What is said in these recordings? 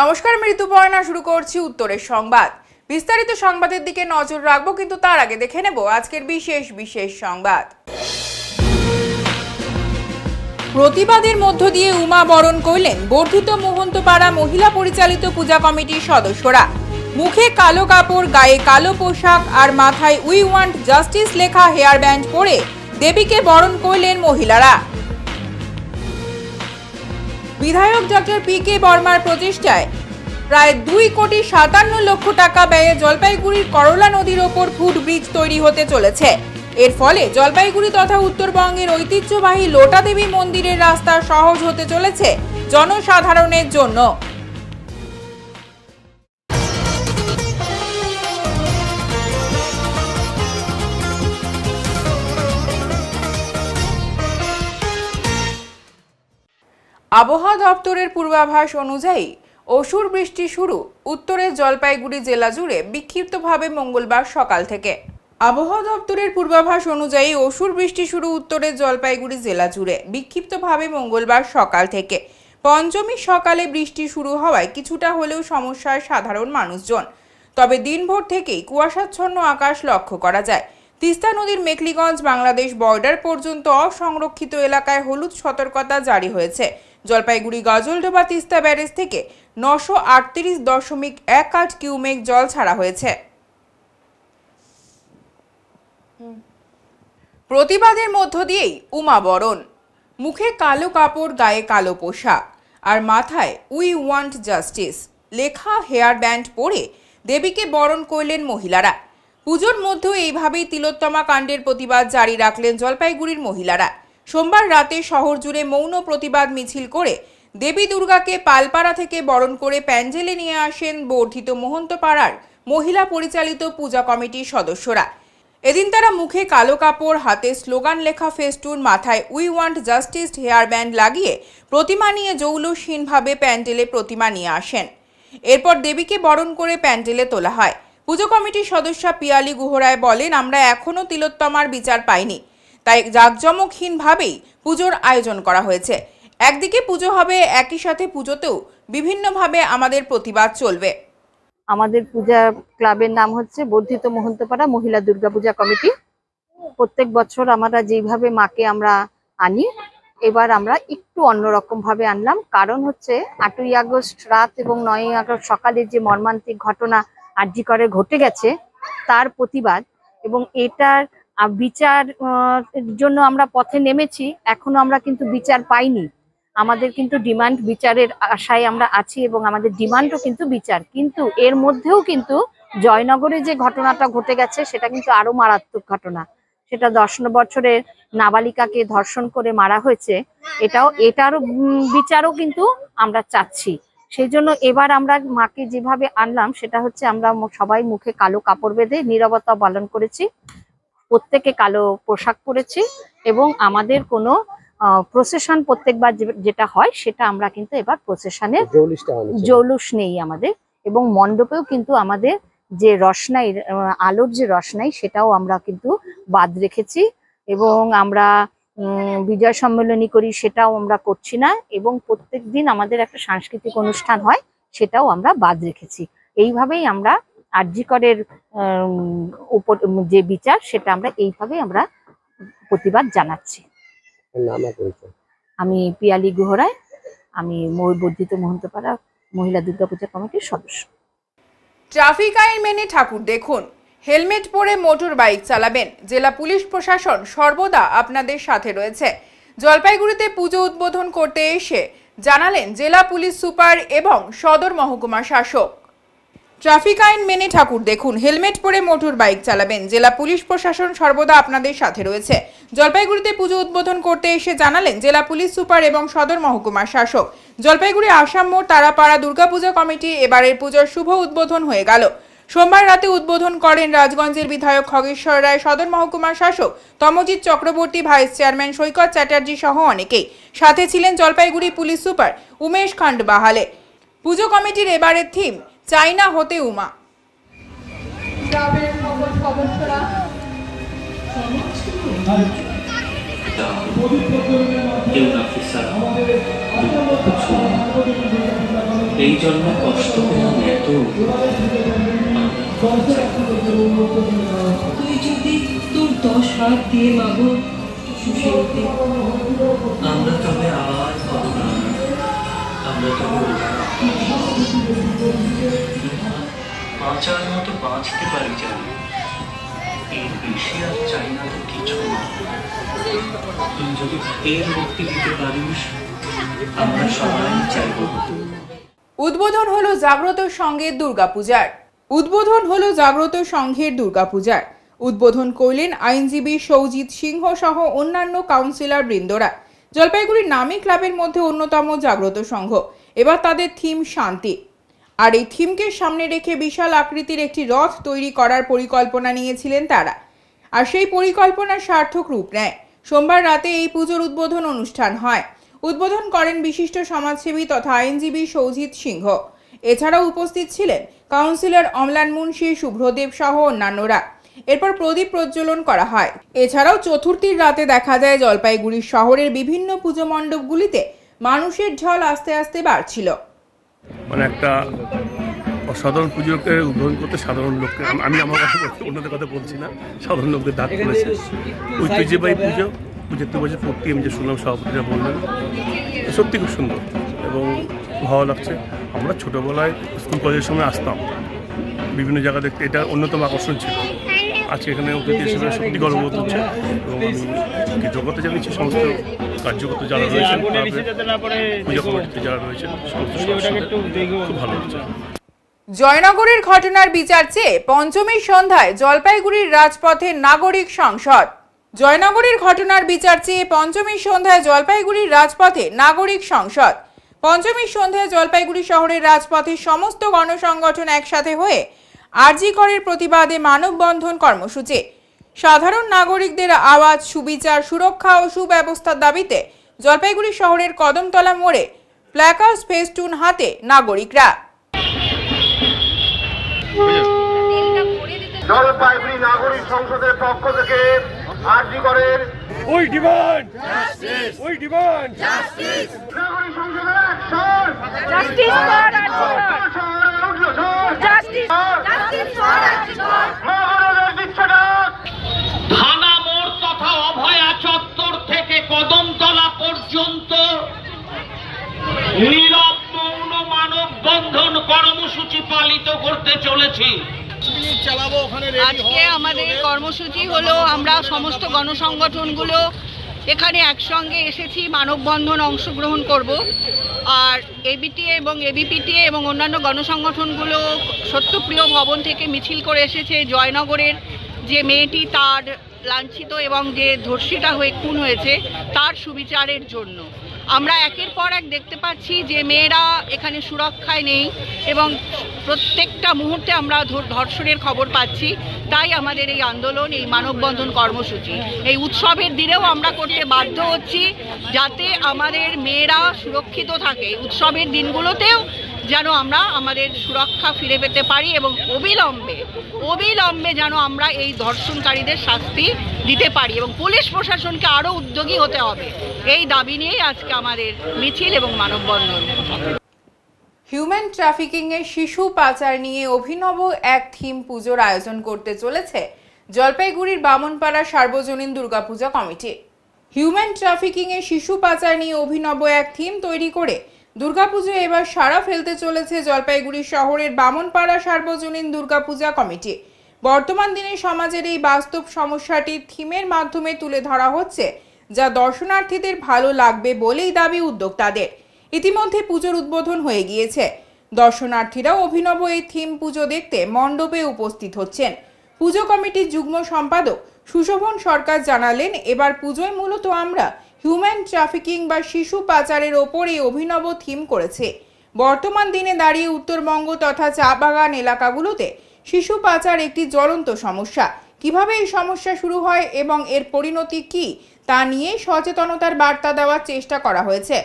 নমস্কার ঋতুপর্ণা শুরু করছি উত্তরের সংবাদ বিস্তারিত সংবাদের দিকে নজর রাখবো কিন্তু তার আগে দেখে নেব আজকের বিশেষ বিশেষ সংবাদ প্রতিবাদের মধ্য দিয়ে উমা বরণ করলেন বর্ধিত মোহন্তপাড়া মহিলা পরিচালিত পূজা কমিটির সদস্যরা মুখে কালো কাপড় গায়ে কালো পোশাক আর মাথায় উই ওয়ান্ট জাস্টিস লেখা হেয়ার ব্যান্ড পরে দেবীকে বরণ করলেন মহিলারা বিধায়ক ডক্টর পি কে বর্মার প্রচেষ্টায় প্রায় দুই কোটি সাতান্ন লক্ষ টাকা ব্যয়ে জলপাইগুড়ির করলা নদীর ওপর ফুট ব্রিজ তৈরি হতে চলেছে এর ফলে জলপাইগুড়ি তথা উত্তরবঙ্গের ঐতিহ্যবাহী লোটাদেবী মন্দিরের রাস্তা সহজ হতে চলেছে জনসাধারণের জন্য আবহাওয়া দপ্তরের পূর্বাভাস অনুযায়ী অসুর বৃষ্টি শুরু উত্তরের জলপাইগুড়ি জেলা জুড়ে বিক্ষিপ্তভাবে মঙ্গলবার সকাল থেকে আবহাওয়া দপ্তরের পূর্বাভাস অনুযায়ী অসুর বৃষ্টি শুরু উত্তরের জলপাইগুড়ি জেলা জুড়ে বিক্ষিপ্তভাবে মঙ্গলবার সকাল থেকে পঞ্চমী সকালে বৃষ্টি শুরু হওয়ায় কিছুটা হলেও সমস্যায় সাধারণ মানুষজন তবে দিনভর থেকেই কুয়াশাচ্ছন্ন আকাশ লক্ষ্য করা যায় তিস্তা নদীর মেখলিগঞ্জ বাংলাদেশ বর্ডার পর্যন্ত অসংরক্ষিত এলাকায় হলুদ সতর্কতা জারি হয়েছে জলপাইগুড়ি গজলডোবা তিস্তা ব্যারেজ থেকে নশো আটত্রিশ দশমিক এক আট কিউমেক জল ছাড়া হয়েছে প্রতিবাদের মধ্য দিয়েই উমা বরণ মুখে কালো কাপড় গায়ে কালো পোশাক আর মাথায় উই ওয়ান্ট জাস্টিস লেখা হেয়ার ব্যান্ড পরে দেবীকে বরণ করলেন মহিলারা পুজোর মধ্যেও এইভাবেই তিলোত্তমা কাণ্ডের প্রতিবাদ জারি রাখলেন জলপাইগুড়ির মহিলারা সোমবার রাতে শহর জুড়ে মৌন প্রতিবাদ মিছিল করে দেবী দুর্গাকে পালপাড়া থেকে বরণ করে প্যান্ডেলে নিয়ে আসেন বর্ধিত মহন্তপাড়ার মহিলা পরিচালিত পূজা কমিটির সদস্যরা এদিন তারা মুখে কালো কাপড় হাতে স্লোগান লেখা ফেস্টুন মাথায় we want justice hair band লাগিয়ে প্রতিমা নিয়ে যৌলসহীনভাবে প্যান্ডেলে প্রতিমা নিয়ে আসেন এরপর দেবীকে বরণ করে প্যান্ডেলে তোলা হয় পুজো কমিটির সদস্যা পিয়ালি গুহরায় বলেন আমরা এখনও তিলোত্তমার বিচার পাইনি তাই জাঁকজমকহীনভাবেই পুজোর আয়োজন করা হয়েছে একদিকে পুজো হবে একই সাথে পুজোতেও বিভিন্নভাবে আমাদের প্রতিবাদ চলবে আমাদের পূজা ক্লাবের নাম হচ্ছে বর্ধিত মহন্তপাড়া মহিলা দুর্গাপূজা কমিটি প্রত্যেক বছর আমরা যেইভাবে মাকে আমরা আনি এবার আমরা একটু অন্যরকম ভাবে আনলাম কারণ হচ্ছে আটই আগস্ট রাত এবং নয়ই আগস্ট সকালে যে মর্মান্তিক ঘটনা আর্জি করে ঘটে গেছে তার প্রতিবাদ এবং এটার বিচার জন্য আমরা পথে নেমেছি এখনো আমরা কিন্তু বিচার পাইনি আমাদের কিন্তু ডিমান্ড বিচারের আশায় আমরা আছি এবং আমাদের ডিমান্ডও কিন্তু বিচার কিন্তু এর মধ্যেও কিন্তু জয়নগরে যে ঘটনাটা ঘটে গেছে সেটা কিন্তু আরো মারাত্মক ঘটনা সেটা দশ বছরের নাবালিকাকে ধর্ষণ করে মারা হয়েছে এটাও এটারও বিচারও কিন্তু আমরা চাচ্ছি সেই জন্য এবার আমরা মাকে যেভাবে আনলাম সেটা হচ্ছে আমরা সবাই মুখে কালো কাপড় বেঁধে নিরবতা পালন করেছি প্রত্যেকে কালো পোশাক পরেছি এবং আমাদের কোনো প্রসেশন প্রত্যেকবার যেটা হয় সেটা আমরা কিন্তু এবার প্রসেশনে জৌলুস নেই আমাদের এবং মণ্ডপেও কিন্তু আমাদের যে রসনাই আলোর যে রসনাই সেটাও আমরা কিন্তু বাদ রেখেছি এবং আমরা বিজয় সম্মেলনী করি সেটাও আমরা করছি না এবং প্রত্যেক দিন আমাদের একটা সাংস্কৃতিক অনুষ্ঠান হয় সেটাও আমরা বাদ রেখেছি এইভাবেই আমরা আর্যিকরের উপর যে বিচার সেটা আমরা এইভাবে আমরা প্রতিবাদ জানাচ্ছি আমি পিয়ালি গুহরায় আমি বর্ধিত মহন্তপাড়া মহিলা দুর্গাপূজা কমিটির সদস্য ট্রাফিক আইন মেনে ঠাকুর দেখুন হেলমেট পরে মোটর বাইক চালাবেন জেলা পুলিশ প্রশাসন সর্বদা আপনাদের সাথে রয়েছে জলপাইগুড়িতে পুজো উদ্বোধন করতে এসে জানালেন জেলা পুলিশ সুপার এবং সদর মহকুমা শাসক ট্রাফিক আইন মেনে ঠাকুর দেখুন হেলমেট পরে মোটর বাইক চালাবেন জেলা পুলিশ প্রশাসন সর্বদা আপনাদের সাথে রয়েছে জলপাইগুড়িতে পুজো উদ্বোধন করতে এসে জানালেন জেলা পুলিশ সুপার এবং সদর মহকুমার শাসক জলপাইগুড়ি আসাম মোড় তারাপাড়া দুর্গাপূজা কমিটি এবারের পুজোর শুভ উদ্বোধন হয়ে গেল সোমবার রাতে উদ্বোধন করেন রাজগঞ্জের বিধায়ক খগেশ্বর রায় সদর মহকুমার শাসক তমজিৎ চক্রবর্তী ভাইস চেয়ারম্যান সৈকত চ্যাটার্জি সহ অনেকেই সাথে ছিলেন Jalpaiguri police super Umesh Khandbahale পুজো কমিটির এবারের থিম চাইনা হতে উমা এই জন্য কষ্ট এত তুই যদি তোর দশ হাত দিয়ে মাগো আমরা তবে আবার আমরা তবে বাঁচার মতো বাঁচতে পারি জানি এর বেশি আর চাই না তো কিছু যদি এর মুক্তি দিতে পারিস আমরা সবাই চাইব উদ্বোধন হলো জাগ্রত সঙ্গের দুর্গাপূজার উদ্বোধন হলো জাগ্রত সংঘের দুর্গাপূজার উদ্বোধন করলেন আইনজীবী সৌজিৎ সিংহ সহ অন্যান্য কাউন্সিলর বৃন্দরা জলপাইগুড়ির নামী ক্লাবের মধ্যে অন্যতম জাগ্রত সংঘ এবার তাদের থিম শান্তি আর এই থিমকে সামনে রেখে বিশাল আকৃতির একটি রথ তৈরি করার পরিকল্পনা নিয়েছিলেন তারা আর সেই পরিকল্পনার সার্থক রূপ নেয় সোমবার রাতে এই পুজোর উদ্বোধন অনুষ্ঠান হয় উদ্বোধন করেন বিশিষ্ট সমাজসেবী তথা আইনজীবী সৌজিৎ সিংহ এছাড়াও উপস্থিত ছিলেন কাউন্সিলর অমলান মুন্সী শুভ্রদেব সহ অন্যান্যরা এরপর প্রদীপ প্রজ্বলন করা হয় এছাড়াও চতুর্থীর রাতে দেখা যায় জলপাইগুড়ির শহরের বিভিন্ন পুজো মণ্ডপগুলিতে মানুষের ঝল আস্তে আস্তে বাড়ছিল মানে একটা সাধারণ পুজোকে উদ্বোধন করতে সাধারণ লোককে আমি আমার কথা বলছি অন্যদের কথা বলছি না সাধারণ লোকদের ডাক করেছে ঐতিহ্যবাহী পুজো তো বছর পূর্তি আমি যে শুনলাম সভাপতিরা বললেন সত্যি খুব সুন্দর এবং ভালো লাগছে আমরা ছোটোবেলায় স্কুল কলেজের সময় আসতাম বিভিন্ন জায়গা দেখতে এটা অন্যতম আকর্ষণ ছিল আজকে এখানে অতিথি হিসেবে সত্যি গর্ববোধ হচ্ছে এবং আমি জগতে জানিয়েছি সমস্ত কার্যগত যারা রয়েছেন পূজা কমিটিতে যারা রয়েছেন খুব ভালো হচ্ছে জয়নগরের ঘটনার বিচার চেয়ে পঞ্চমীর সন্ধ্যায় জলপাইগুড়ির রাজপথে নাগরিক সংসদ জয়নগরের ঘটনার বিচার চেয়ে পঞ্চমীর সন্ধ্যায় জলপাইগুড়ির রাজপথে নাগরিক সংসদ পঞ্চমীর সন্ধ্যায় জলপাইগুড়ি শহরের রাজপথে সমস্ত গণসংগঠন একসাথে হয়ে আরজি করের প্রতিবাদে মানববন্ধন কর্মসূচি সাধারণ নাগরিকদের আওয়াজ সুবিচার সুরক্ষা ও সুব্যবস্থার দাবিতে জলপাইগুড়ি শহরের কদমতলা মোড়ে প্ল্যাকার্স ফেস্টুন হাতে নাগরিকরা জলপাইগুড়ি নাগরিক সংসদের পক্ষ থেকে আর্জি করেন পর্যন্ত নীরব মৌন মানব বন্ধন কর্মসূচি পালিত করতে চলেছি আজকে আমাদের কর্মসূচি হলো আমরা সমস্ত গণসংগঠনগুলো এখানে একসঙ্গে এসেছি মানববন্ধন অংশগ্রহণ করব আর এবিটিএ এবং এবিপিটিএ এবং অন্যান্য গণসংগঠনগুলো সত্যপ্রিয় ভবন থেকে মিছিল করে এসেছে জয়নগরের যে মেয়েটি তার লাঞ্ছিত এবং যে ধর্ষিতা হয়ে খুন হয়েছে তার সুবিচারের জন্য আমরা একের পর এক দেখতে পাচ্ছি যে মেয়েরা এখানে সুরক্ষায় নেই এবং প্রত্যেকটা মুহূর্তে আমরা ধর্ষণের খবর পাচ্ছি তাই আমাদের এই আন্দোলন এই মানববন্ধন কর্মসূচি এই উৎসবের দিনেও আমরা করতে বাধ্য হচ্ছি যাতে আমাদের মেয়েরা সুরক্ষিত থাকে উৎসবের দিনগুলোতেও যেন আমরা আমাদের সুরক্ষা ফিরে পেতে পারি এবং অবিলম্বে অবিলম্বে যেন আমরা এই ধর্ষণকারীদের শাস্তি দিতে পারি এবং পুলিশ প্রশাসনকে আরও উদ্যোগী হতে হবে এই দাবি নিয়েই আজকে আমাদের মিছিল এবং মানববন্ধন হিউম্যান ট্রাফিকিং শিশু পাচার নিয়ে অভিনব এক থিম পুজোর আয়োজন করতে চলেছে জলপাইগুড়ির বামনপাড়া সার্বজনীন দুর্গাপূজা কমিটি হিউম্যান ট্রাফিকিং শিশু পাচার নিয়ে অভিনব এক থিম তৈরি করে দুর্গাপুজো এবার সারা ফেলতে চলেছে জলপাইগুড়ি শহরের বামনপাড়া সার্বজনীন দুর্গাপূজা কমিটি বর্তমান দিনে সমাজের এই বাস্তব সমস্যাটি থিমের মাধ্যমে তুলে ধরা হচ্ছে যা দর্শনার্থীদের ভালো লাগবে বলেই দাবি উদ্যোক্তাদের ইতিমধ্যে পুজোর উদ্বোধন হয়ে গিয়েছে দর্শনার্থীরাও অভিনব এই থিম পুজো দেখতে মণ্ডপে উপস্থিত হচ্ছেন পুজো কমিটির যুগ্ম সম্পাদক সুশোভন সরকার জানালেন এবার পুজোয় মূলত আমরা হিউম্যান ট্রাফিকিং বা শিশু পাচারের ওপর এই অভিনব থিম করেছে বর্তমান দিনে দাঁড়িয়ে উত্তরবঙ্গ তথা চা বাগান এলাকাগুলোতে শিশু পাচার একটি জ্বলন্ত সমস্যা কিভাবে এই সমস্যা শুরু হয় এবং এর পরিণতি কি তা নিয়ে সচেতনতার বার্তা দেওয়ার চেষ্টা করা হয়েছে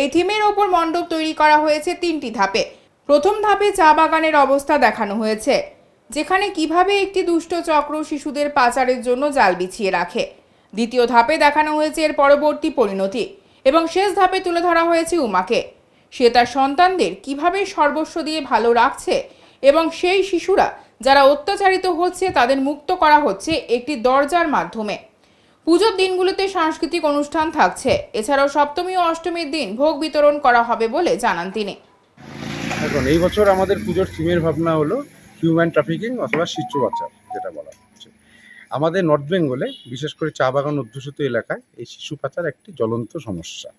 এই থিমের ওপর মণ্ডপ তৈরি করা হয়েছে তিনটি ধাপে প্রথম ধাপে চা বাগানের অবস্থা দেখানো হয়েছে যেখানে কিভাবে একটি দুষ্ট চক্র শিশুদের পাচারের জন্য জাল বিছিয়ে রাখে দ্বিতীয় ধাপে দেখানো হয়েছে এর পরবর্তী পরিণতি এবং শেষ ধাপে তুলে ধরা হয়েছে উমাকে সে তার সন্তানদের কিভাবে সর্বস্ব দিয়ে ভালো রাখছে এবং সেই শিশুরা যারা অত্যাচারিত হচ্ছে তাদের মুক্ত করা হচ্ছে একটি দরজার মাধ্যমে পুজোর দিনগুলোতে সাংস্কৃতিক অনুষ্ঠান থাকছে এছাড়াও সপ্তমী ও অষ্টমীর দিন ভোগ বিতরণ করা হবে বলে জানান তিনি এখন এই বছর আমাদের পুজোর থিমের ভাবনা হলো হিউম্যান ট্রাফিকিং অথবা শিশু বাচ্চা যেটা বলা আমাদের নর্থ বেঙ্গলে বিশেষ করে চা বাগান অধ্যুষিত এলাকায় এই শিশু পাচার একটি জ্বলন্ত সমস্যা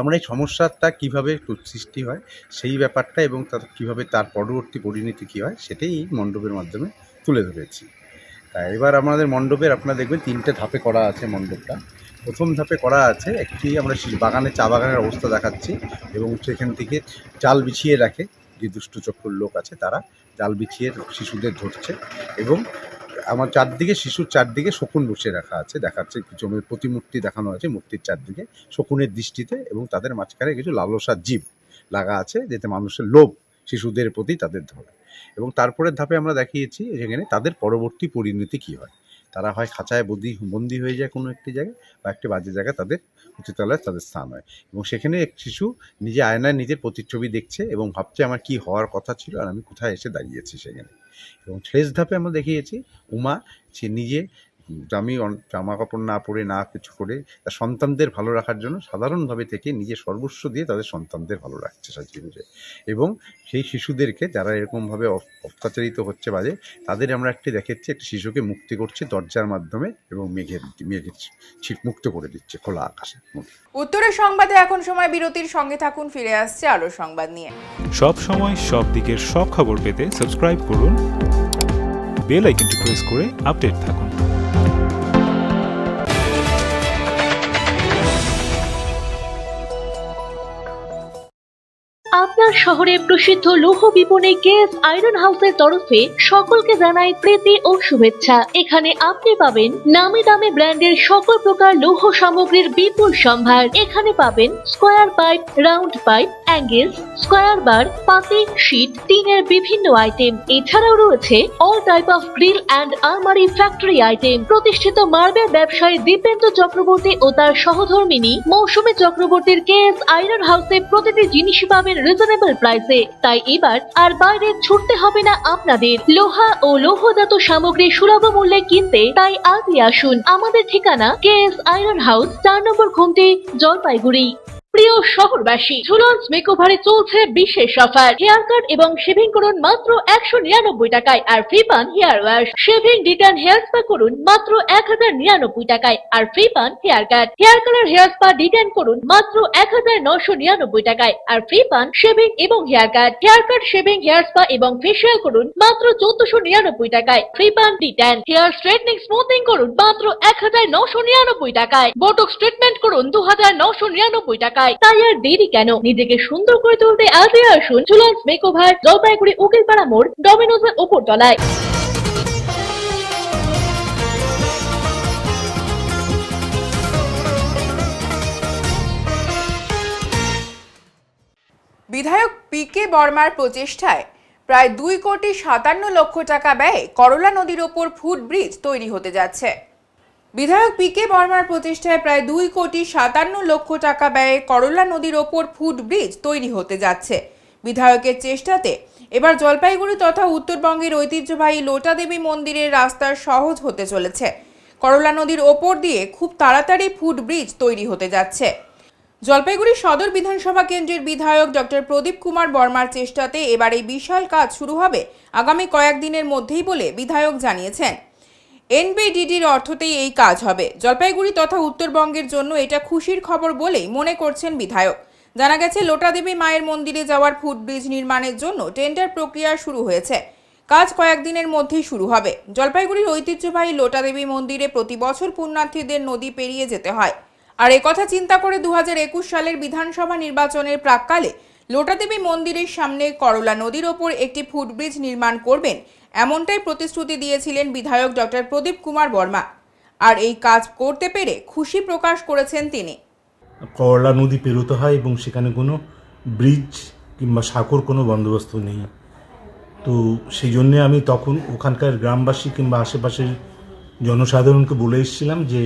আমরা এই সমস্যাটা কীভাবে সৃষ্টি হয় সেই ব্যাপারটা এবং তার কীভাবে তার পরবর্তী পরিণতি কী হয় সেটাই এই মণ্ডপের মাধ্যমে তুলে ধরেছি তা এবার আমাদের মণ্ডপের আপনারা দেখবেন তিনটে ধাপে করা আছে মণ্ডপটা প্রথম ধাপে করা আছে একটি আমরা বাগানে চা বাগানের অবস্থা দেখাচ্ছি এবং সেখান থেকে চাল বিছিয়ে রাখে যে চক্ষুর লোক আছে তারা জাল বিছিয়ে শিশুদের ধরছে এবং আমার চারদিকে শিশুর চারদিকে শকুন বসে রাখা আছে দেখাচ্ছে কিছু প্রতিমূর্তি দেখানো আছে মূর্তির চারদিকে শকুনের দৃষ্টিতে এবং তাদের মাঝখানে কিছু লালসার জীব লাগা আছে যেতে মানুষের লোভ শিশুদের প্রতি তাদের ধরে এবং তারপরের ধাপে আমরা দেখিয়েছি যেখানে তাদের পরবর্তী পরিণতি কী হয় তারা হয় খাঁচায় বদি বন্দি হয়ে যায় কোনো একটি জায়গায় বা একটি বাজে জায়গায় তাদের উচিতলায় তাদের স্থান হয় এবং সেখানে এক শিশু নিজে আয়নায় নিজের প্রতিচ্ছবি দেখছে এবং ভাবছে আমার কি হওয়ার কথা ছিল আর আমি কোথায় এসে দাঁড়িয়েছি সেখানে এবং শেষ ধাপে আমরা দেখিয়েছি উমা সে নিজে জামি জামা কাপড় না পরে না কিছু করে তার সন্তানদের ভালো রাখার জন্য সাধারণভাবে থেকে নিজের সর্বস্ব দিয়ে তাদের সন্তানদের ভালো রাখছে সাজিয়ে গুজে এবং সেই শিশুদেরকে যারা এরকমভাবে অত্যাচারিত হচ্ছে বাজে তাদের আমরা একটি দেখেছি একটি শিশুকে মুক্তি করছে দরজার মাধ্যমে এবং মেঘের মেঘের মুক্ত করে দিচ্ছে খোলা আকাশে উত্তরের সংবাদে এখন সময় বিরতির সঙ্গে থাকুন ফিরে আসছে আরও সংবাদ নিয়ে সব সময় সব দিকের সব খবর পেতে সাবস্ক্রাইব করুন বেল আইকনটি প্রেস করে আপডেট থাকুন খুলনা শহরে প্রসিদ্ধ লৌহ বিপণে কেএস আয়রন হাউসের তরফে সকলকে জানাই প্রীতি ও শুভেচ্ছা এখানে আপনি পাবেন নামি দামি ব্র্যান্ডের সকল প্রকার লৌহ সামগ্রীর বিপুল সম্ভার এখানে পাবেন square pipe round pipe angles square bar পাতি শীট টিনের বিভিন্ন আইটেম এছাড়াও রয়েছে all type of grill and আলমারি ফ্যাক্টরি আইটেম প্রতিষ্ঠিত মার্বেল ব্যবসায়ী দীপেন্দ্র চক্রবর্তী ও তার সহধর্মিনী মৌসুমী চক্রবর্তীর কেএস আয়রন হাউসে প্রতিটি জিনিসই পাবেন রিজনে রিজনেবল প্রাইসে তাই এবার আর বাইরে ছুটতে হবে না আপনাদের লোহা ও লোহজাত সামগ্রী সুলভ মূল্যে কিনতে তাই আজই আসুন আমাদের ঠিকানা কে এস আয়রন হাউস চার নম্বর ঘুমটি জলপাইগুড়ি প্রিয় শহরবাসী ঝুলন্স মেকওভারে চলছে বিশেষ অফার হেয়ার কাট এবং শেভিং করুন মাত্র একশো নিরানব্বই টাকায় আর ফ্রি পান হেয়ার ওয়াশ শেভিং ডিটার্ন হেয়ার স্পা করুন মাত্র এক হাজার নিরানব্বই টাকায় আর ফ্রি পান hair cut hair colour hair spa ডিটার্ন করুন মাত্র এক হাজার নশো নিরানব্বই টাকায় আর ফ্রি পান শেভিং এবং hair cut hair cut shaving hair spa এবং ফেসিয়াল করুন মাত্র চোদ্দশো নিরানব্বই টাকায় ফ্রি পান ডিটার্ন হেয়ার স্ট্রেটনিং স্মুথিং করুন মাত্র এক হাজার নশো নিরানব্বই টাকায় বোটক ট্রিটমেন্ট করুন দু হাজার নশো নিরানব্বই টাকায় যায় তাই আর দেরি কেন নিজেকে সুন্দর করে তুলতে আজই আসুন ঝুলন্স মেকওভার জলপাইগুড়ি উকিলপাড়া মোড় ডমিনোজের ওপর তলায় বিধায়ক পি কে বর্মার প্রচেষ্টায় প্রায় দুই কোটি সাতান্ন লক্ষ টাকা ব্যয়ে করলা নদীর ওপর ফুট ব্রিজ তৈরি হতে যাচ্ছে বিধায়ক পি কে বর্মার প্রতিষ্ঠায় প্রায় দুই কোটি সাতান্ন লক্ষ টাকা ব্যয়ে করলা নদীর ওপর ফুট ব্রিজ তৈরি হতে যাচ্ছে বিধায়কের চেষ্টাতে এবার জলপাইগুড়ি তথা উত্তরবঙ্গের ঐতিহ্যবাহী লোটাদেবী মন্দিরের রাস্তা সহজ হতে চলেছে করলা নদীর ওপর দিয়ে খুব তাড়াতাড়ি ফুট ব্রিজ তৈরি হতে যাচ্ছে জলপাইগুড়ি সদর বিধানসভা কেন্দ্রের বিধায়ক ডক্টর প্রদীপ কুমার বর্মার চেষ্টাতে এবার এই বিশাল কাজ শুরু হবে আগামী কয়েকদিনের মধ্যেই বলে বিধায়ক জানিয়েছেন এনবিডিডির অর্থতেই এই কাজ হবে জলপাইগুড়ি তথা উত্তরবঙ্গের জন্য এটা খুশির খবর বলেই মনে করছেন বিধায়ক জানা গেছে লোটাদেবী মায়ের মন্দিরে যাওয়ার ফুটব্রিজ নির্মাণের জন্য টেন্ডার প্রক্রিয়া শুরু হয়েছে কাজ কয়েকদিনের মধ্যেই শুরু হবে জলপাইগুড়ির ঐতিহ্যবাহী লোটাদেবী মন্দিরে প্রতি বছর পুণ্যার্থীদের নদী পেরিয়ে যেতে হয় আর একথা চিন্তা করে দু সালের বিধানসভা নির্বাচনের প্রাককালে লোটাদেবী মন্দিরের সামনে করলা নদীর ওপর একটি ফুটব্রিজ নির্মাণ করবেন এমনটাই প্রতিশ্রুতি দিয়েছিলেন বিধায়ক ডক্টর প্রদীপ কুমার বর্মা আর এই কাজ করতে পেরে খুশি প্রকাশ করেছেন তিনি করলা নদী পেরোতে হয় এবং সেখানে কোনো ব্রিজ কিংবা সাঁকোর কোনো বন্দোবস্ত নেই তো সেই জন্যে আমি তখন ওখানকার গ্রামবাসী কিংবা আশেপাশের জনসাধারণকে বলে এসেছিলাম যে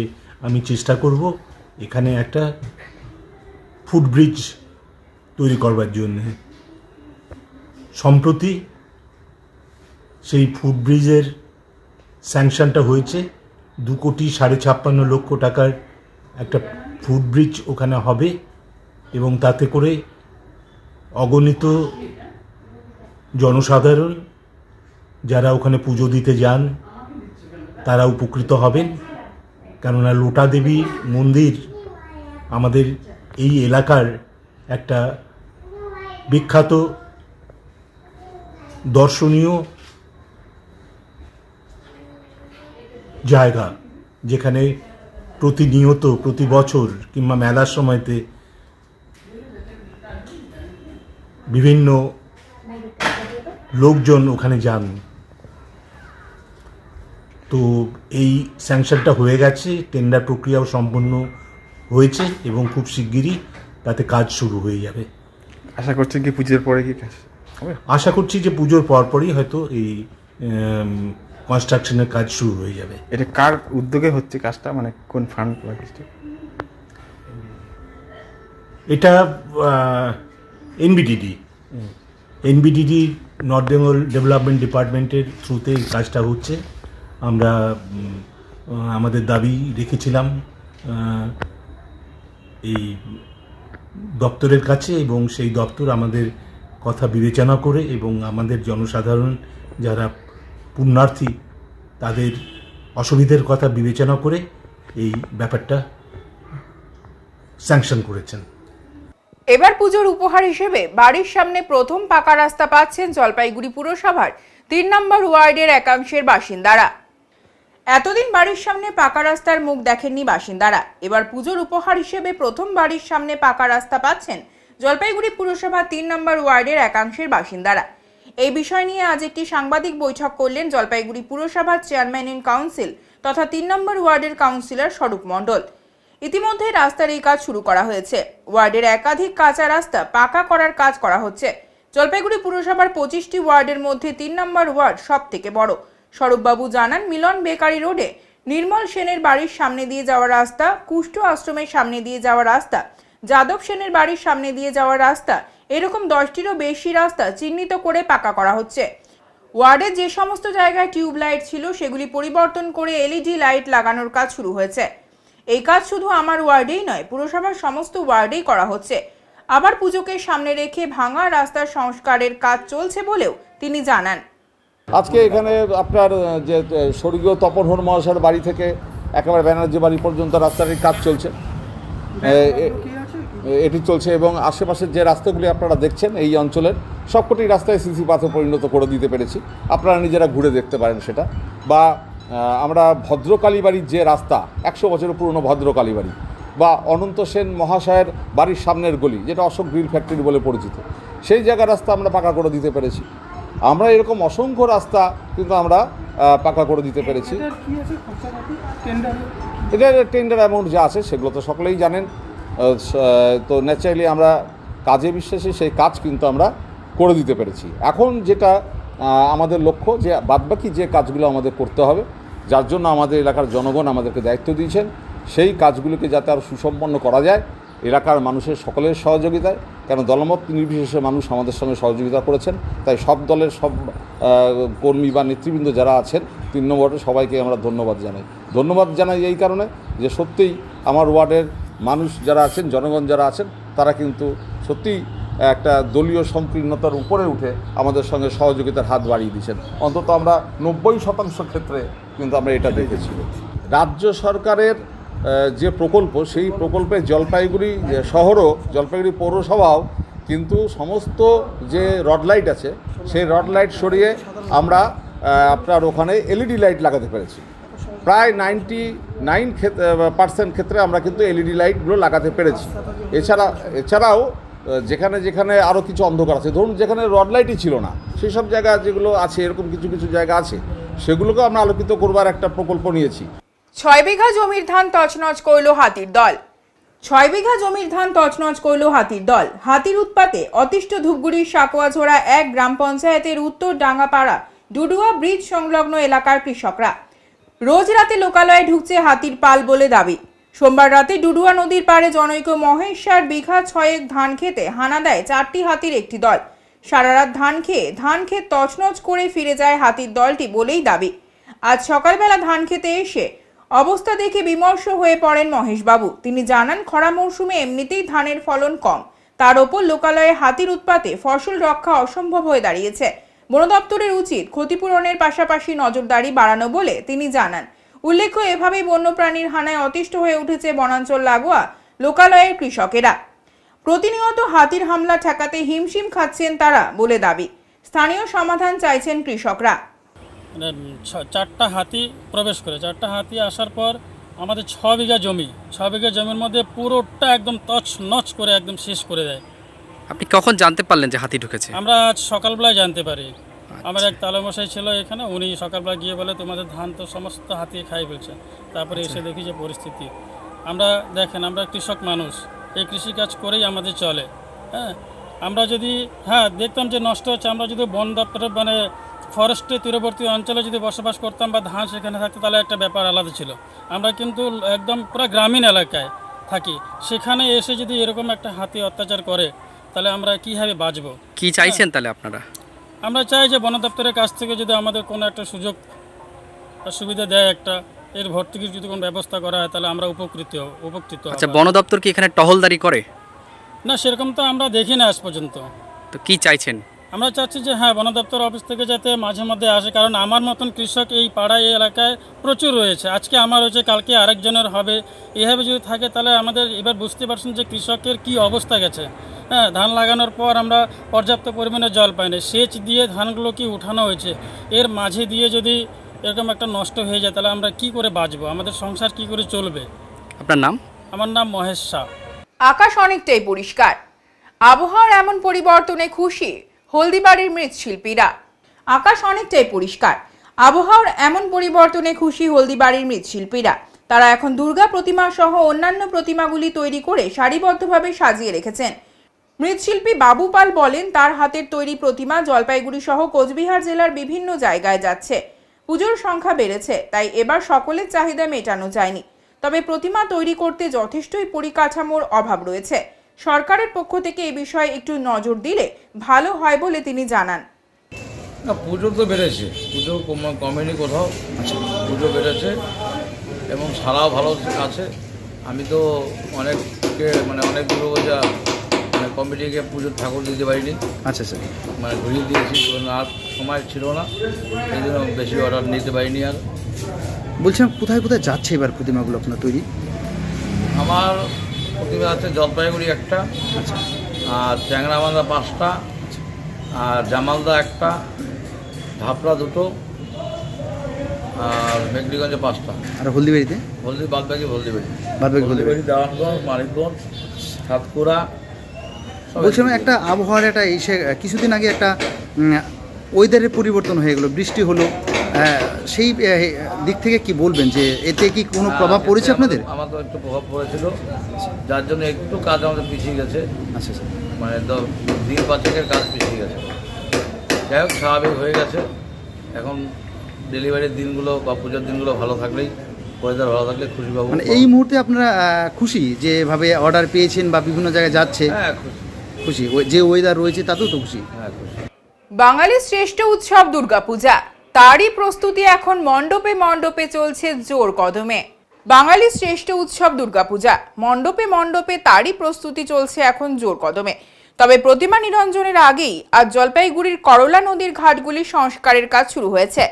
আমি চেষ্টা করব এখানে একটা ফুটব্রিজ তৈরি করবার জন্যে সম্প্রতি সেই ফুটব্রিজের স্যাংশনটা হয়েছে দু কোটি সাড়ে ছাপ্পান্ন লক্ষ টাকার একটা ফুটব্রিজ ওখানে হবে এবং তাতে করে অগণিত জনসাধারণ যারা ওখানে পুজো দিতে যান তারা উপকৃত হবেন কেননা লোটা দেবী মন্দির আমাদের এই এলাকার একটা বিখ্যাত দর্শনীয় জায়গা যেখানে প্রতিনিয়ত প্রতি বছর কিংবা মেলার সময়তে বিভিন্ন লোকজন ওখানে যান তো এই স্যাংশনটা হয়ে গেছে টেন্ডার প্রক্রিয়াও সম্পন্ন হয়েছে এবং খুব শিগগিরই তাতে কাজ শুরু হয়ে যাবে আশা করছেন কি পুজোর পরে কি কাজ আশা করছি যে পুজোর পরপরই হয়তো এই কনস্ট্রাকশনের কাজ শুরু হয়ে যাবে এটা কার উদ্যোগে হচ্ছে কাজটা মানে কোন ফান্ড বা এটা NBDD NBDD North Bengal development ডিপার্টমেন্টের থ্রুতে এই কাজটা হচ্ছে আমরা আমাদের দাবি রেখেছিলাম এই দপ্তরের কাছে এবং সেই দপ্তর আমাদের কথা বিবেচনা করে এবং আমাদের জনসাধারণ যারা পুণ্যার্থী তাদের অসুবিধের কথা বিবেচনা করে এই ব্যাপারটা স্যাংশন করেছেন এবার পুজোর উপহার হিসেবে বাড়ির সামনে প্রথম পাকা রাস্তা পাচ্ছেন জলপাইগুড়ি পুরসভার তিন নম্বর ওয়ার্ডের একাংশের বাসিন্দারা এতদিন বাড়ির সামনে পাকা রাস্তার মুখ দেখেননি বাসিন্দারা এবার পুজোর উপহার হিসেবে প্রথম বাড়ির সামনে পাকা রাস্তা পাচ্ছেন জলপাইগুড়ি পুরসভা তিন নম্বর ওয়ার্ডের একাংশের বাসিন্দারা এই বিষয় নিয়ে আজ একটি সাংবাদিক বৈঠক করলেন জলপাইগুড়ি পুরসভার চেয়ারম্যান ইন কাউন্সিল তথা তিন নম্বর ওয়ার্ডের কাউন্সিলর স্বরূপ মণ্ডল ইতিমধ্যে রাস্তার এই কাজ শুরু করা হয়েছে ওয়ার্ডের একাধিক কাঁচা রাস্তা পাকা করার কাজ করা হচ্ছে জলপাইগুড়ি পুরসভার পঁচিশটি ওয়ার্ডের মধ্যে তিন নম্বর ওয়ার্ড সব থেকে বড় স্বরূপবাবু জানান মিলন বেকারি রোডে নির্মল সেনের বাড়ির সামনে দিয়ে যাওয়া রাস্তা কুষ্ঠ আশ্রমের সামনে দিয়ে যাওয়া রাস্তা যাদব সেনের বাড়ির সামনে দিয়ে যাওয়া রাস্তা এরকম দশটিরও বেশি রাস্তা চিহ্নিত করে পাকা করা হচ্ছে ওয়ার্ডে যে সমস্ত জায়গায় টিউবলাইট ছিল সেগুলি পরিবর্তন করে এলইডি লাইট লাগানোর কাজ শুরু হয়েছে এই কাজ শুধু আমার ওয়ার্ডেই নয় পুরসভার সমস্ত ওয়ার্ডেই করা হচ্ছে আবার পুজোকে সামনে রেখে ভাঙা রাস্তার সংস্কারের কাজ চলছে বলেও তিনি জানান আজকে এখানে আপনার যে স্বর্গীয় তপন হন মহাশয়ের বাড়ি থেকে একেবারে ব্যানার্জি বাড়ি পর্যন্ত রাস্তাটির কাজ চলছে এটি চলছে এবং আশেপাশের যে রাস্তাগুলি আপনারা দেখছেন এই অঞ্চলের সবকটি রাস্তায় সিসি পাথে পরিণত করে দিতে পেরেছি আপনারা নিজেরা ঘুরে দেখতে পারেন সেটা বা আমরা ভদ্রকালী বাড়ির যে রাস্তা একশো বছরের পুরনো ভদ্রকালী বাড়ি বা অনন্ত সেন মহাশয়ের বাড়ির সামনের গলি যেটা অশোক গ্রিল ফ্যাক্টরি বলে পরিচিত সেই জায়গার রাস্তা আমরা পাকা করে দিতে পেরেছি আমরা এরকম অসংখ্য রাস্তা কিন্তু আমরা পাকা করে দিতে পেরেছি এটা টেন্ডার অ্যামাউন্ট যা আছে সেগুলো তো সকলেই জানেন তো ন্যাচারালি আমরা কাজে বিশ্বাসে সেই কাজ কিন্তু আমরা করে দিতে পেরেছি এখন যেটা আমাদের লক্ষ্য যে বাদবাকি যে কাজগুলো আমাদের করতে হবে যার জন্য আমাদের এলাকার জনগণ আমাদেরকে দায়িত্ব দিয়েছেন সেই কাজগুলোকে যাতে আরও সুসম্পন্ন করা যায় এলাকার মানুষের সকলের সহযোগিতায় কেন দলমত নির্বিশেষে মানুষ আমাদের সঙ্গে সহযোগিতা করেছেন তাই সব দলের সব কর্মী বা নেতৃবৃন্দ যারা আছেন তিন নম্বর সবাইকে আমরা ধন্যবাদ জানাই ধন্যবাদ জানাই এই কারণে যে সত্যিই আমার ওয়ার্ডের মানুষ যারা আছেন জনগণ যারা আছেন তারা কিন্তু সত্যি একটা দলীয় সংকীর্ণতার উপরে উঠে আমাদের সঙ্গে সহযোগিতার হাত বাড়িয়ে দিয়েছেন অন্তত আমরা নব্বই শতাংশ ক্ষেত্রে কিন্তু আমরা এটা দেখেছি রাজ্য সরকারের যে প্রকল্প সেই প্রকল্পে জলপাইগুড়ি শহরও জলপাইগুড়ি পৌরসভাও কিন্তু সমস্ত যে রড লাইট আছে সেই রড লাইট সরিয়ে আমরা আপনার ওখানে এলইডি লাইট লাগাতে পেরেছি প্রায় নাইনটি নাইন পার্সেন্ট ক্ষেত্রে আমরা কিন্তু এলইডি লাইটগুলো e লাগাতে পেরেছি এছাড়া এছাড়াও যেখানে যেখানে আরও কিছু অন্ধকার আছে ধরুন যেখানে রড লাইটই ছিল না সেই সব জায়গা যেগুলো আছে এরকম কিছু কিছু জায়গা আছে সেগুলোকেও আমরা আলোকিত করবার একটা প্রকল্প নিয়েছি ছয় বিঘা জমির ধান তছনছ করল হাতির দল ছয় বিঘা জমির ধান তছনছ করল হাতির দল হাতির উৎপাতে অতিষ্ঠ ধূপগুড়ির সাকোয়াঝোড়া এক গ্রাম পঞ্চায়েতের উত্তর ডাঙ্গাপাড়া ডুডুয়া ব্রিজ সংলগ্ন এলাকার কৃষকরা রোজ রাতে লোকালয়ে ঢুকছে হাতির পাল বলে দাবি সোমবার রাতে ডুডুয়া নদীর পাড়ে জনৈক মহেশ্বর বিঘা ছয়েক ধান খেতে হানা দেয় চারটি হাতির একটি দল সারা রাত ধান খেয়ে ধান খেত তছনছ করে ফিরে যায় হাতির দলটি বলেই দাবি আজ সকালবেলা ধান খেতে এসে অবস্থা দেখে বিমর্ষ হয়ে পড়েন মহেশবাবু তিনি জানান খরা মৌসুমে এমনিতেই ধানের ফলন কম তার ওপর লোকালয়ে হাতির উৎপাতে ফসল রক্ষা অসম্ভব হয়ে দাঁড়িয়েছে বনদপ্তরের উচিত ক্ষতিপূরণের পাশাপাশি নজরদারি বাড়ানো বলে তিনি জানান উল্লেখ্য এভাবেই বন্যপ্রাণীর হানায় অতিষ্ঠ হয়ে উঠেছে বনাঞ্চল লাগোয়া লোকালয়ের কৃষকেরা প্রতিনিয়ত হাতির হামলা ঠেকাতে হিমশিম খাচ্ছেন তারা বলে দাবি স্থানীয় সমাধান চাইছেন কৃষকরা মানে চারটা হাতি প্রবেশ করে চারটা হাতি আসার পর আমাদের ছ বিঘা জমি ছ বিঘা জমির মধ্যে পুরোটা একদম তছ নচ করে একদম শেষ করে দেয় আপনি কখন জানতে পারলেন যে হাতি ঢুকেছে আমরা আজ সকালবেলায় জানতে পারি আচ্ছা। আমার এক তালামশাই ছিল এখানে উনি সকালবেলা গিয়ে বলে তোমাদের ধান তো সমস্ত হাতি খাই ফেলছে তারপরে আচ্ছা। এসে দেখি যে পরিস্থিতি আমরা দেখেন আমরা কৃষক মানুষ এই কৃষিকাজ করেই আমাদের চলে হ্যাঁ আমরা যদি হ্যাঁ দেখতাম যে নষ্ট হচ্ছে আমরা যদি বন দপ্তরের মানে ফরেস্টের তীরবর্তী অঞ্চলে যদি বসবাস করতাম বা ধান সেখানে থাকতো তাহলে একটা ব্যাপার আলাদা ছিল আমরা কিন্তু একদম পুরো গ্রামীণ এলাকায় থাকি সেখানে এসে যদি এরকম একটা হাতি অত্যাচার করে তাহলে আমরা কীভাবে বাঁচব কি হ্যাঁ। চাইছেন তাহলে আপনারা আমরা চাই যে বন দপ্তরের কাছ থেকে যদি আমাদের কোনো একটা সুযোগ সুবিধা দেয় একটা এর ভর্তুকির যদি কোনো ব্যবস্থা করা হয় তাহলে আমরা উপকৃত উপকৃত আচ্ছা বন দপ্তর কি এখানে টহলদারি করে না সেরকম তো আমরা দেখি না আজ পর্যন্ত তো কি চাইছেন আমরা চাচ্ছি যে হ্যাঁ বন দপ্তর অফিস থেকে যাতে মাঝে মধ্যে আসে কারণ আমার মতন কৃষক এই পাড়ায় এই এলাকায় প্রচুর রয়েছে আজকে আমার হয়েছে কালকে আরেকজনের হবে এভাবে যদি থাকে তাহলে আমাদের এবার বুঝতে পারছেন যে কৃষকের কি অবস্থা গেছে হ্যাঁ ধান লাগানোর পর আমরা পর্যাপ্ত পরিমাণে জল পাই না সেচ দিয়ে ধানগুলো কি উঠানো হয়েছে এর মাঝে দিয়ে যদি এরকম একটা নষ্ট হয়ে যায় তাহলে আমরা কি করে বাঁচবো আমাদের সংসার কি করে চলবে আপনার নাম আমার নাম মহেশ শাহ আকাশ অনেকটাই পরিষ্কার আবহাওয়ার এমন পরিবর্তনে খুশি হলদিবাড়ির মৃৎশিল্পীরা আকাশ অনেকটাই পরিষ্কার আবহাওয়ার এমন পরিবর্তনে খুশি হলদিবাড়ির মৃৎশিল্পীরা তারা এখন দুর্গা প্রতিমা সহ অন্যান্য প্রতিমাগুলি তৈরি করে সারিবদ্ধভাবে সাজিয়ে রেখেছেন মৃৎশিল্পী বাবুপাল বলেন তার হাতের তৈরি প্রতিমা জলপাইগুড়ি সহ কোচবিহার জেলার বিভিন্ন জায়গায় যাচ্ছে পুজোর সংখ্যা বেড়েছে তাই এবার সকলের চাহিদা মেটানো যায়নি তবে প্রতিমা তৈরি করতে যথেষ্টই পরিকাঠামোর অভাব রয়েছে সরকারের পক্ষ থেকে এ বিষয়ে একটু নজর দিলে ভালো হয় বলে তিনি জানান পুজো তো বেড়েছে পুজো কমেনি কোথাও পুজো বেড়েছে এবং সারা ভালো আছে আমি তো অনেককে মানে অনেক যা মানে কমিটিকে পুজোর ঠাকুর দিতে পারিনি আচ্ছা স্যার আচ্ছা। মানে ঘুরিয়ে দিয়েছি আর সময় ছিল না এই জন্য বেশি অর্ডার নিতে পারিনি আর বলছিলাম কোথায় কোথায় যাচ্ছে এবার প্রতিমাগুলো আপনার তৈরি আমার প্রতিমা আছে জলপাইগুড়ি একটা আচ্ছা। আর চ্যাংরাবান্ধা পাঁচটা আচ্ছা। আর জামালদা একটা ধাপড়া দুটো আর মেঘলিগঞ্জে পাঁচটা আর হলদিবাড়িতে হলদি বাদবাকি হলদিবাড়ি বাদবাগি হলদিবাড়ি দেওয়ানগঞ্জ মানিকগঞ্জ সাতকুড়া বলছিলাম একটা আবহাওয়ার একটা এসে কিছুদিন আগে একটা ওয়েদারের পরিবর্তন হয়ে গেলো বৃষ্টি হলো সেই দিক থেকে কি বলবেন যে এতে কি কোনো প্রভাব পড়েছে আপনাদের তো একটু প্রভাব পড়েছিল যার জন্য একটু কাজ আমাদের পিছিয়ে গেছে আচ্ছা, আচ্ছা। মানে দিন পাঁচের কাজ পিছিয়ে গেছে যাই হোক স্বাভাবিক হয়ে গেছে এখন ডেলিভারির দিনগুলো বা পুজোর দিনগুলো ভালো থাকলেই ওয়েদার ভালো থাকলে খুশি পাবো মানে এই মুহূর্তে আপনারা খুশি যেভাবে অর্ডার পেয়েছেন বা বিভিন্ন জায়গায় যাচ্ছে হ্যাঁ খুশি খুশি যে ওয়েদার রয়েছে তাতেও তো খুশি হ্যাঁ, বাঙালির শ্রেষ্ঠ উৎসব দুর্গাপূজা তারই প্রস্তুতি এখন মণ্ডপে মণ্ডপে চলছে জোর কদমে বাঙালির শ্রেষ্ঠ উৎসব দুর্গাপূজা মণ্ডপে মণ্ডপে তারই প্রস্তুতি চলছে এখন জোর কদমে তবে প্রতিমা নিরঞ্জনের আগেই আজ জলপাইগুড়ির করলা নদীর ঘাটগুলি সংস্কারের কাজ শুরু হয়েছে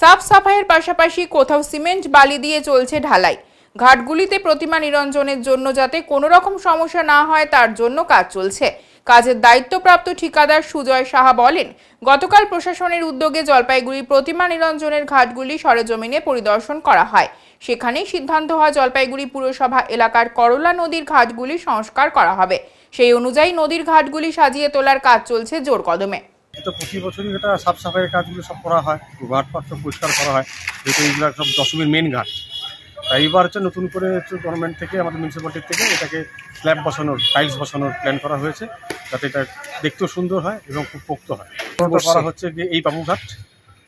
সাফ সাফাইয়ের পাশাপাশি কোথাও সিমেন্ট বালি দিয়ে চলছে ঢালাই ঘাটগুলিতে প্রতিমা নিরঞ্জনের জন্য যাতে কোনো রকম সমস্যা না হয় তার জন্য কাজ চলছে কাজের দায়িত্বপ্রাপ্ত ঠিকাদার সুজয় সাহা বলেন গতকাল প্রশাসনের উদ্যোগে জলপাইগুড়ি প্রতিমা নিরঞ্জনের ঘাটগুলি সরেজমিনে পরিদর্শন করা হয় সেখানেই সিদ্ধান্ত হয় জলপাইগুড়ি পুরসভা এলাকার করলা নদীর ঘাটগুলি সংস্কার করা হবে সেই অনুযায়ী নদীর ঘাটগুলি সাজিয়ে তোলার কাজ চলছে জোর কদমে তো প্রতি বছরই এটা সাফ সাফাইয়ের কাজগুলো সব করা হয় ঘাট পরিষ্কার করা হয় যেহেতু এইগুলো সব দশমীর মেন ঘাট এইবার হচ্ছে নতুন করে গভর্নমেন্ট থেকে আমাদের মিউনিসিপ্যালিটির থেকে এটাকে স্ল্যাব বসানোর টাইলস বসানোর প্ল্যান করা হয়েছে যাতে এটা দেখতেও সুন্দর হয় এবং খুব পোক্ত হয় করা হচ্ছে যে এই বাবুঘাট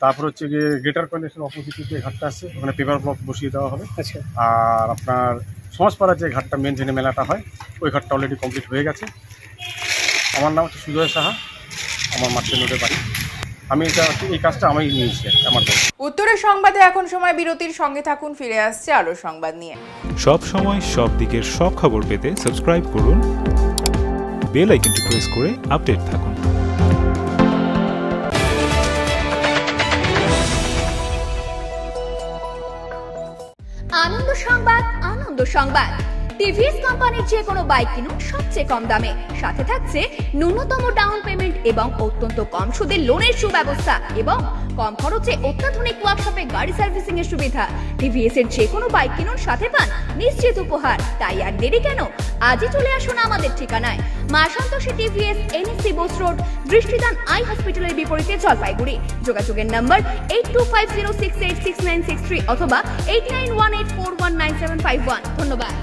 তারপর হচ্ছে গিয়ে গ্রেটার কন্ডিশন অপোজিট যে ঘাটটা আছে ওখানে পেপার ব্লক বসিয়ে দেওয়া হবে আচ্ছা। আর আপনার সমাজপাড়ার যে ঘাটটা মেন যেখানে মেলাটা হয় ওই ঘাটটা অলরেডি কমপ্লিট হয়ে গেছে আমার নাম হচ্ছে সুজয় সাহা আমার মাতৃ নদীর বাড়ি আমি এটা এই কাজটা আমি নিয়েছি আমার উত্তরের সংবাদে এখন সময় বিরতির সঙ্গে থাকুন ফিরে আসছে আরো সংবাদ নিয়ে সব সময় সব দিকের সব খবর পেতে সাবস্ক্রাইব করুন বেল আইকনটি প্রেস করে আপডেট থাকুন আনন্দ সংবাদ আনন্দ সংবাদ টিভিএস কোম্পানির যে কোনো বাইক কিনুন সবচেয়ে কম দামে সাথে থাকছে ন্যূনতম ডাউন পেমেন্ট এবং অত্যন্ত কম সুদের লোনের সুব্যবস্থা এবং কম খরচে অত্যাধুনিক ওয়ার্কশপে গাড়ি সার্ভিসিং এর সুবিধা টিভিএস এর যে কোনো বাইক কিনুন সাথে পান নিশ্চিত উপহার তাই আর দেরি কেন আজই চলে আসুন আমাদের ঠিকানায় মা Santoshi TVS NSC Bose road Drishtidan eye হসপিটালের বিপরীতে জলপাইগুড়ি যোগাযোগের number eight two five zero six eight six nine six three অথবা eight nine one eight four one nine seven five one ধন্যবাদ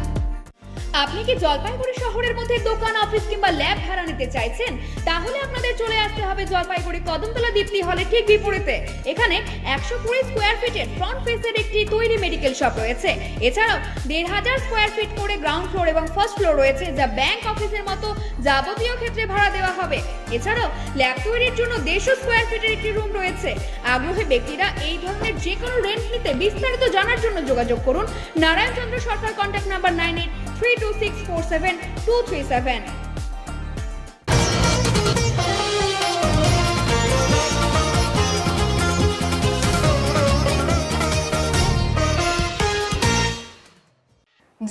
আপনি কি জলপাইগুড়ি শহরের মধ্যে দোকান অফিস কিংবা ল্যাব ভাড়া নিতে চাইছেন তাহলে আপনাদের চলে আসতে হবে জলপাইগুড়ি কদমতলা দীপ্তি হলে ঠিক বিপরীতে এখানে একশো কুড়ি স্কোয়ার ফিটের ফ্রন্ট ফেসের একটি তৈরি মেডিকেল শপ রয়েছে এছাড়াও দেড় হাজার স্কোয়ার ফিট করে গ্রাউন্ড ফ্লোর এবং ফার্স্ট ফ্লোর রয়েছে যা ব্যাংক অফিসের মতো যাবতীয় ক্ষেত্রে ভাড়া দেওয়া হবে এছাড়াও ল্যাব তৈরির জন্য দেড়শো স্কোয়ার ফিটের একটি রুম রয়েছে আগ্রহী ব্যক্তিরা এই ধরনের যে কোনো রেন্ট নিতে বিস্তারিত জানার জন্য যোগাযোগ করুন Narayanchandra Sarkar contact number nine eight 32647237. 237.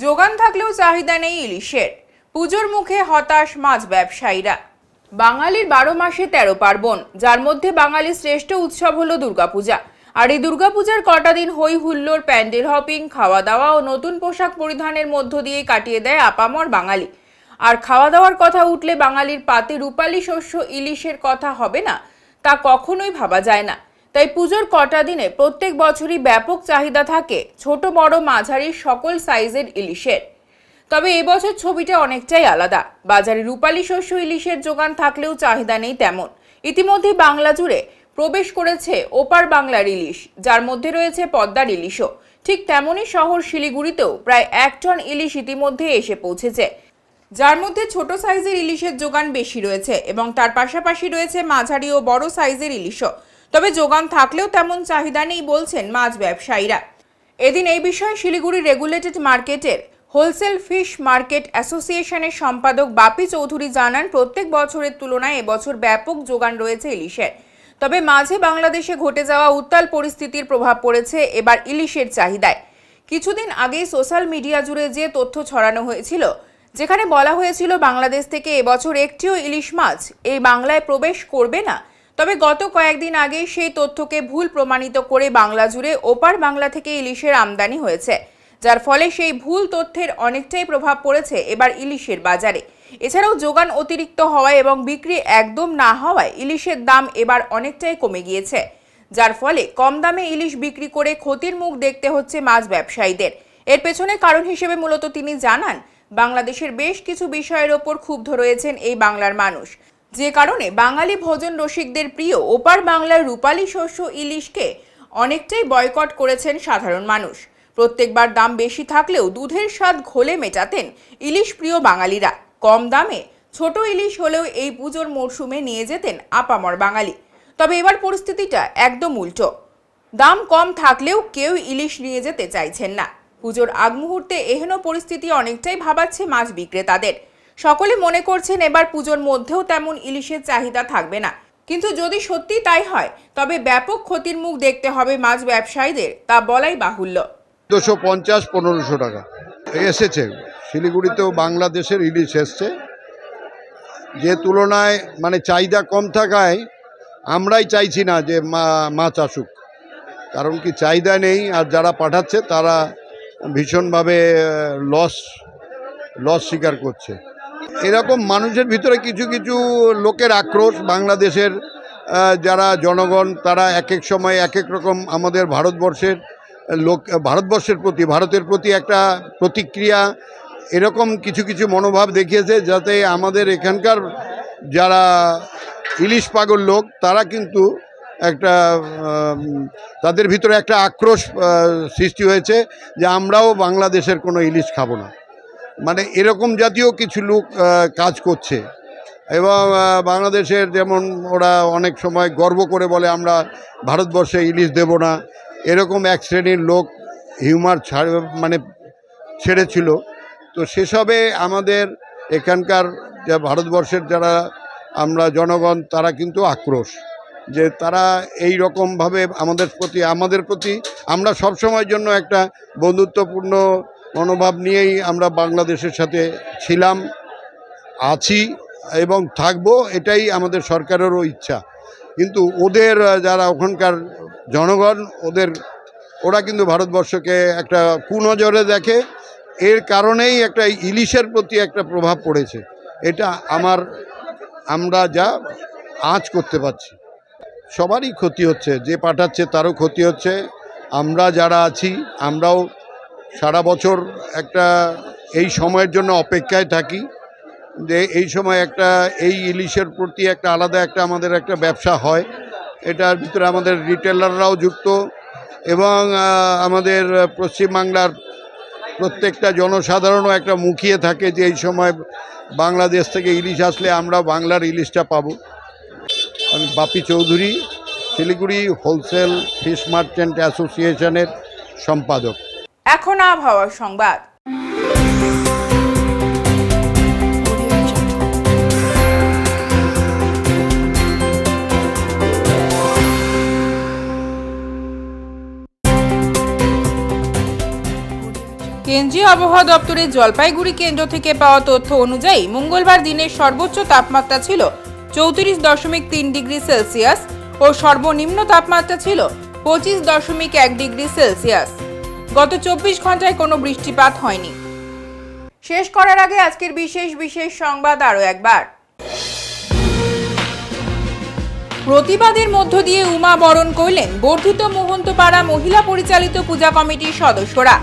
যোগান থাকলেও চাহিদা নেই ইলিশের পুজোর মুখে হতাশ মাছ ব্যবসায়ীরা বাঙালির বারো মাসে তেরো পার্বণ যার মধ্যে বাঙালির শ্রেষ্ঠ উৎসব হল দুর্গাপূজা আর এই দুর্গাপূজার কটা দিন হই হুল্লোর প্যান্ডেল হপিং খাওয়া দাওয়া ও নতুন পোশাক পরিধানের মধ্য দিয়ে কাটিয়ে দেয় আপামর বাঙালি আর খাওয়া দাওয়ার কথা উঠলে বাঙালির পাতে রূপালি শস্য ইলিশের কথা হবে না তা কখনোই ভাবা যায় না তাই পুজোর কটা দিনে প্রত্যেক বছরই ব্যাপক চাহিদা থাকে ছোট বড় মাঝারি সকল সাইজের ইলিশের তবে এবছর ছবিটা অনেকটাই আলাদা বাজারে রূপালি শস্য ইলিশের যোগান থাকলেও চাহিদা নেই তেমন ইতিমধ্যে বাংলা জুড়ে প্রবেশ করেছে ওপার বাংলার ইলিশ যার মধ্যে রয়েছে পদ্মার ইলিশও ঠিক তেমনই শহর শিলিগুড়িতেও প্রায় এক টন ইলিশ ইতিমধ্যে এসে পৌঁছেছে যার মধ্যে ছোট সাইজের ইলিশের যোগান বেশি রয়েছে এবং তার পাশাপাশি রয়েছে মাঝারি ও বড় সাইজের ইলিশও তবে যোগান থাকলেও তেমন চাহিদা নেই বলছেন মাছ ব্যবসায়ীরা এদিন এই বিষয়ে শিলিগুড়ি রেগুলেটেড মার্কেটের হোলসেল ফিশ মার্কেট অ্যাসোসিয়েশনের সম্পাদক বাপি চৌধুরী জানান প্রত্যেক বছরের তুলনায় এবছর ব্যাপক যোগান রয়েছে ইলিশের তবে মাঝে বাংলাদেশে ঘটে যাওয়া উত্তাল পরিস্থিতির প্রভাব পড়েছে এবার ইলিশের চাহিদায় কিছুদিন আগেই সোশ্যাল মিডিয়া জুড়ে যে তথ্য ছড়ানো হয়েছিল যেখানে বলা হয়েছিল বাংলাদেশ থেকে এবছর একটিও ইলিশ মাছ এই বাংলায় প্রবেশ করবে না তবে গত কয়েকদিন আগে সেই তথ্যকে ভুল প্রমাণিত করে বাংলা জুড়ে ওপার বাংলা থেকে ইলিশের আমদানি হয়েছে যার ফলে সেই ভুল তথ্যের অনেকটাই প্রভাব পড়েছে এবার ইলিশের বাজারে এছাড়াও যোগান অতিরিক্ত হওয়ায় এবং বিক্রি একদম না হওয়ায় ইলিশের দাম এবার অনেকটাই কমে গিয়েছে যার ফলে কম দামে ইলিশ বিক্রি করে ক্ষতির মুখ দেখতে হচ্ছে মাছ ব্যবসায়ীদের এর পেছনে কারণ হিসেবে মূলত তিনি জানান বাংলাদেশের বেশ কিছু বিষয়ের ওপর ক্ষুব্ধ রয়েছেন এই বাংলার মানুষ যে কারণে বাঙালি ভোজন রসিকদের প্রিয় ওপার বাংলার রূপালী শস্য ইলিশকে অনেকটাই বয়কট করেছেন সাধারণ মানুষ প্রত্যেকবার দাম বেশি থাকলেও দুধের স্বাদ ঘোলে মেটাতেন ইলিশ প্রিয় বাঙালিরা কম দামে ছোট ইলিশ হলেও এই পুজোর মরশুমে নিয়ে যেতেন আপামর বাঙালি তবে এবার পরিস্থিতিটা একদম উল্টো দাম কম থাকলেও কেউ ইলিশ নিয়ে যেতে চাইছেন না পুজোর আগ মুহূর্তে এহেন পরিস্থিতি অনেকটাই ভাবাচ্ছে মাছ বিক্রেতাদের সকলে মনে করছেন এবার পুজোর মধ্যেও তেমন ইলিশের চাহিদা থাকবে না কিন্তু যদি সত্যি তাই হয় তবে ব্যাপক ক্ষতির মুখ দেখতে হবে মাছ ব্যবসায়ীদের তা বলাই বাহুল্য দুশো পঞ্চাশ পনেরোশো টাকা এসেছে শিলিগুড়িতেও বাংলাদেশের ইলিশ এসছে যে তুলনায় মানে চাহিদা কম থাকায় আমরাই চাইছি না যে মাছ আসুক কারণ কি চাহিদা নেই আর যারা পাঠাচ্ছে তারা ভীষণভাবে লস লস স্বীকার করছে এরকম মানুষের ভিতরে কিছু কিছু লোকের আক্রোশ বাংলাদেশের যারা জনগণ তারা এক এক সময় এক এক রকম আমাদের ভারতবর্ষের লোক ভারতবর্ষের প্রতি ভারতের প্রতি একটা প্রতিক্রিয়া এরকম কিছু কিছু মনোভাব দেখিয়েছে যাতে আমাদের এখানকার যারা ইলিশ পাগল লোক তারা কিন্তু একটা তাদের ভিতরে একটা আক্রোশ সৃষ্টি হয়েছে যে আমরাও বাংলাদেশের কোনো ইলিশ খাবো না মানে এরকম জাতীয় কিছু লোক কাজ করছে এবং বাংলাদেশের যেমন ওরা অনেক সময় গর্ব করে বলে আমরা ভারতবর্ষে ইলিশ দেব না এরকম এক শ্রেণীর লোক হিউমার ছাড় মানে ছেড়েছিল তো সেসবে আমাদের এখানকার ভারতবর্ষের যারা আমরা জনগণ তারা কিন্তু আক্রোশ যে তারা এই রকমভাবে আমাদের প্রতি আমাদের প্রতি আমরা সব সময় জন্য একটা বন্ধুত্বপূর্ণ মনোভাব নিয়েই আমরা বাংলাদেশের সাথে ছিলাম আছি এবং থাকব এটাই আমাদের সরকারেরও ইচ্ছা কিন্তু ওদের যারা ওখানকার জনগণ ওদের ওরা কিন্তু ভারতবর্ষকে একটা কুনজরে দেখে এর কারণেই একটা ইলিশের প্রতি একটা প্রভাব পড়েছে এটা আমার আমরা যা আঁচ করতে পারছি সবারই ক্ষতি হচ্ছে যে পাঠাচ্ছে তারও ক্ষতি হচ্ছে আমরা যারা আছি আমরাও সারা বছর একটা এই সময়ের জন্য অপেক্ষায় থাকি যে এই সময় একটা এই ইলিশের প্রতি একটা আলাদা একটা আমাদের একটা ব্যবসা হয় এটার ভিতরে আমাদের রিটেলাররাও যুক্ত এবং আমাদের পশ্চিমবাংলার প্রত্যেকটা জনসাধারণও একটা মুখিয়ে থাকে যে এই সময় বাংলাদেশ থেকে ইলিশ আসলে আমরা বাংলার ইলিশটা পাব আমি Bapi Chowdhury Siliguri wholesale fish merchant অ্যাসোসিয়েশনের সম্পাদক এখন আবহাওয়া সংবাদ কেন্দ্রীয় আবহাওয়া দপ্তরের জলপাইগুড়ি কেন্দ্র থেকে পাওয়া তথ্য অনুযায়ী মঙ্গলবার দিনের সর্বোচ্চ তাপমাত্রা ছিল চৌত্রিশ দশমিক তিন ডিগ্রি সেলসিয়াস ও সর্বনিম্ন তাপমাত্রা ছিল পঁচিশ দশমিক এক ডিগ্রি সেলসিয়াস গত চব্বিশ ঘন্টায় কোনো বৃষ্টিপাত হয়নি শেষ করার আগে আজকের বিশেষ বিশেষ সংবাদ আরও একবার প্রতিবাদের মধ্য দিয়ে উমা বরণ করলেন বর্ধিত মোহন্তপাড়া মহিলা পরিচালিত পূজা কমিটির সদস্যরা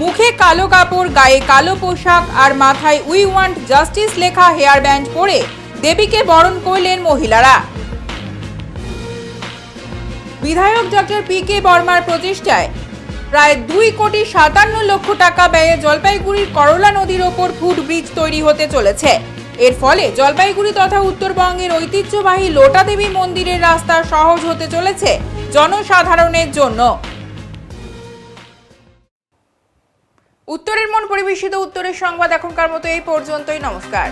মুখে কালো কাপড় গায়ে কালো পোশাক আর মাথায় উই ওয়ান্ট জাস্টিস লেখা হেয়ার ব্যান্ড পরে দেবীকে বরণ করলেন মহিলারা বিধায়ক ডক্টর পি কে বর্মার প্রচেষ্টায় প্রায় দুই কোটি সাতান্ন লক্ষ টাকা ব্যয়ে জলপাইগুড়ির করলা নদীর ওপর ফুট ব্রিজ তৈরি হতে চলেছে এর ফলে জলপাইগুড়ি তথা উত্তরবঙ্গের ঐতিহ্যবাহী লোটা দেবী মন্দিরের রাস্তা সহজ হতে চলেছে জনসাধারণের জন্য উত্তরের মন পরিবেশিত উত্তরের সংবাদ এখনকার মতো এই পর্যন্তই নমস্কার